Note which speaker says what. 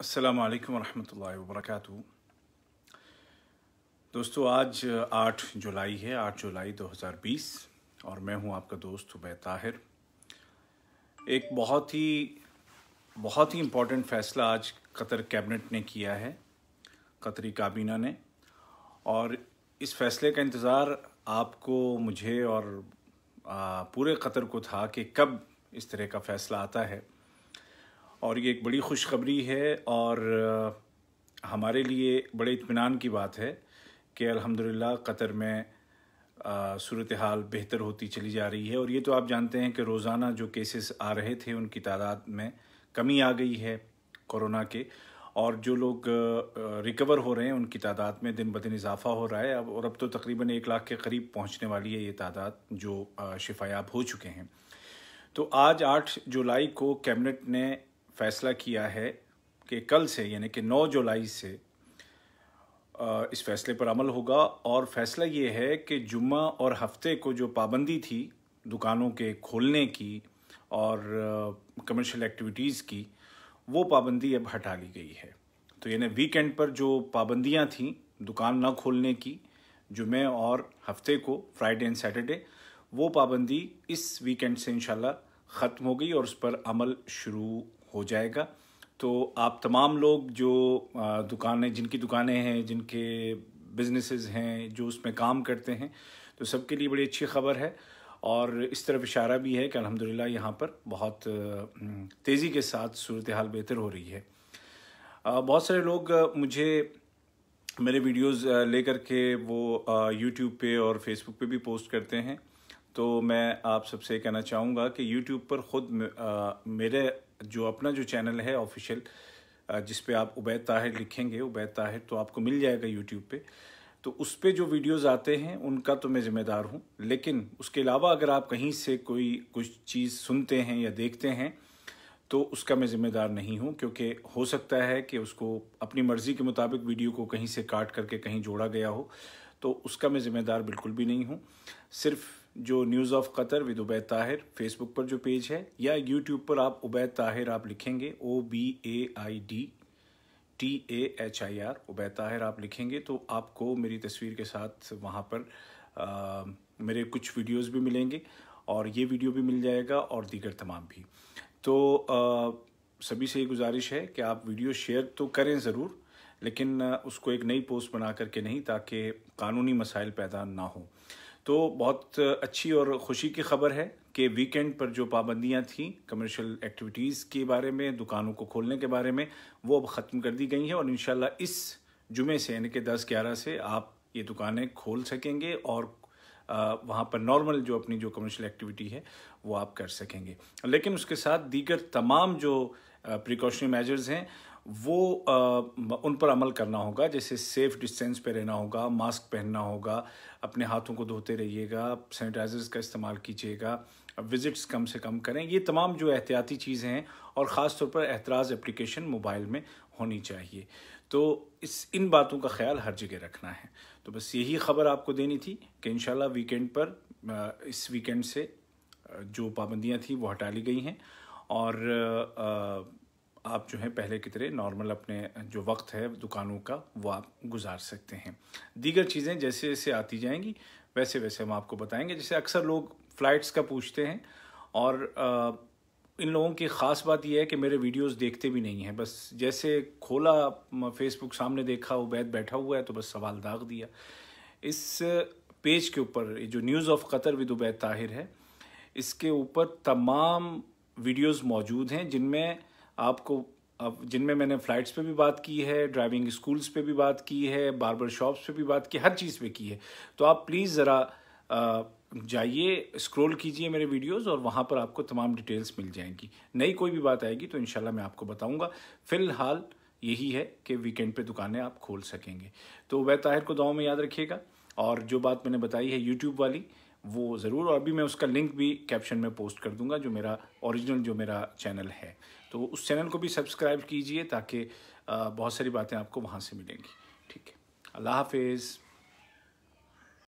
Speaker 1: अस्सलाम वालेकुम रहमतुल्लाहि व दोस्तों आज uh, आठ जुलाई है आठ जुलाई दो हज़ार बीस और मैं हूँ आपका दोस्त हुबैर ताहिर एक बहुत ही बहुत ही इम्पोर्टेंट फैसला आज कतर कैबिनेट ने किया है कतरी काबीना ने और इस फैसले का इंतज़ार आपको मुझे और uh, पूरे कतर को था कि कब इस तरह का फ़ैसला आता है और ये एक बड़ी खुशखबरी है और हमारे लिए बड़े इतमान की बात है कि अल्हम्दुलिल्लाह कतर में सूरत हाल बेहतर होती चली जा रही है और ये तो आप जानते हैं कि रोज़ाना जो केसेस आ रहे थे उनकी तादाद में कमी आ गई है कोरोना के और जो लोग रिकवर हो रहे हैं उनकी तादाद में दिन ब दिन इजाफा हो रहा है अब और अब तो तकरीबन एक लाख के करीब पहुंचने वाली है ये तादाद जो शिफायाब हो चुके हैं तो आज आठ जुलाई को कैबिनेट ने फैसला किया है कि कल से यानी कि 9 जुलाई से इस फैसले पर अमल होगा और फैसला ये है कि जुम्मा और हफ्ते को जो पाबंदी थी दुकानों के खोलने की और कमर्शियल एक्टिविटीज़ की वो पाबंदी अब हटा ली गई है तो यानी वीकेंड पर जो पाबंदियाँ थीं दुकान ना खोलने की जुमे और हफ्ते को फ्राइडे एंड सैटरडे वो पाबंदी इस वीकेंड से इंशाल्लाह ख़त्म हो गई और उस पर अमल शुरू हो जाएगा तो आप तमाम लोग जो दुकानें जिनकी दुकानें हैं जिनके बिजनेसेस हैं जो उसमें काम करते हैं तो सबके लिए बड़ी अच्छी खबर है और इस तरफ इशारा भी है कि अलहमदिल्ला यहाँ पर बहुत तेज़ी के साथ सूरत हाल बेहतर हो रही है बहुत सारे लोग मुझे मेरे वीडियोस लेकर के वो यूट्यूब पे और फेसबुक पे भी पोस्ट करते हैं तो मैं आप सबसे कहना चाहूँगा कि YouTube पर ख़ुद मेरे जो अपना जो चैनल है ऑफिशियल जिस पे आप उबैद ताहिर लिखेंगे उबैद ताहिर तो आपको मिल जाएगा यूट्यूब पे तो उस पर जो वीडियोज़ आते हैं उनका तो मैं ज़िम्मेदार हूँ लेकिन उसके अलावा अगर आप कहीं से कोई कुछ चीज़ सुनते हैं या देखते हैं तो उसका मैं ज़िम्मेदार नहीं हूँ क्योंकि हो सकता है कि उसको अपनी मर्ज़ी के मुताबिक वीडियो को कहीं से काट करके कहीं जोड़ा गया हो तो उसका मैं ज़िम्मेदार बिल्कुल भी नहीं हूँ सिर्फ जो news of Qatar with Ubaid Tahir Facebook पर जो पेज है या यूट्यूब पर आप उबैद ताहिर आप लिखेंगे O B A I D T A H I R Ubaid Tahir आप लिखेंगे तो आपको मेरी तस्वीर के साथ वहाँ पर आ, मेरे कुछ वीडियोस भी मिलेंगे और ये वीडियो भी मिल जाएगा और दीगर तमाम भी तो आ, सभी से ये गुजारिश है कि आप वीडियो शेयर तो करें ज़रूर लेकिन उसको एक नई पोस्ट बना करके नहीं ताकि कानूनी मसाइल पैदा ना हों तो बहुत अच्छी और ख़ुशी की खबर है कि वीकेंड पर जो पाबंदियां थी कमर्शियल एक्टिविटीज़ के बारे में दुकानों को खोलने के बारे में वो अब ख़त्म कर दी गई हैं और इन इस जुमे से यानी कि दस ग्यारह से आप ये दुकानें खोल सकेंगे और वहाँ पर नॉर्मल जो अपनी जो कमर्शियल एक्टिविटी है वो आप कर सकेंगे लेकिन उसके साथ दीगर तमाम जो प्रिकॉशनरी मेजर्स हैं वो आ, उन पर अमल करना होगा जैसे सेफ डिस्टेंस पे रहना होगा मास्क पहनना होगा अपने हाथों को धोते रहिएगा सैनिटाइजर्स का इस्तेमाल कीजिएगा विज़िट्स कम से कम करें ये तमाम जो एहतियाती चीज़ें हैं और ख़ास तौर पर एतराज़ एप्लीकेशन मोबाइल में होनी चाहिए तो इस इन बातों का ख्याल हर जगह रखना है तो बस यही खबर आपको देनी थी कि इन वीकेंड पर इस वीकेंड से जो पाबंदियाँ थी वो हटा ली गई हैं और आ, आ, आप जो है पहले की तरह नॉर्मल अपने जो वक्त है दुकानों का वो आप गुजार सकते हैं दीगर चीज़ें जैसे जैसे आती जाएंगी वैसे वैसे हम आपको बताएंगे जैसे अक्सर लोग फ़्लाइट्स का पूछते हैं और इन लोगों की ख़ास बात यह है कि मेरे वीडियोस देखते भी नहीं हैं बस जैसे खोला फेसबुक सामने देखा उबैद बैठा हुआ है तो बस सवाल दाग दिया इस पेज के ऊपर जो news of Qatar with Ubaid Tahir है इसके ऊपर तमाम वीडियोस मौजूद हैं जिनमें आपको अब जिनमें मैंने फ़्लाइट्स पे भी बात की है ड्राइविंग स्कूल्स पे भी बात की है बार्बर शॉप्स पे भी बात की हर चीज़ पे की है तो आप प्लीज़ ज़रा जाइए स्क्रॉल कीजिए मेरे वीडियोस और वहाँ पर आपको तमाम डिटेल्स मिल जाएंगी नई कोई भी बात आएगी तो इन मैं आपको बताऊँगा फ़िलहाल यही है कि वीकेंड पर दुकानें आप खोल सकेंगे तो वह ताहिर को दाव में याद रखिएगा और जो बात मैंने बताई है यूट्यूब वाली वो ज़रूर और अभी मैं उसका लिंक भी कैप्शन में पोस्ट कर दूंगा जो मेरा ओरिजिनल जो मेरा चैनल है तो उस चैनल को भी सब्सक्राइब कीजिए ताकि बहुत सारी बातें आपको वहाँ से मिलेंगी ठीक है अल्लाह हाफिज़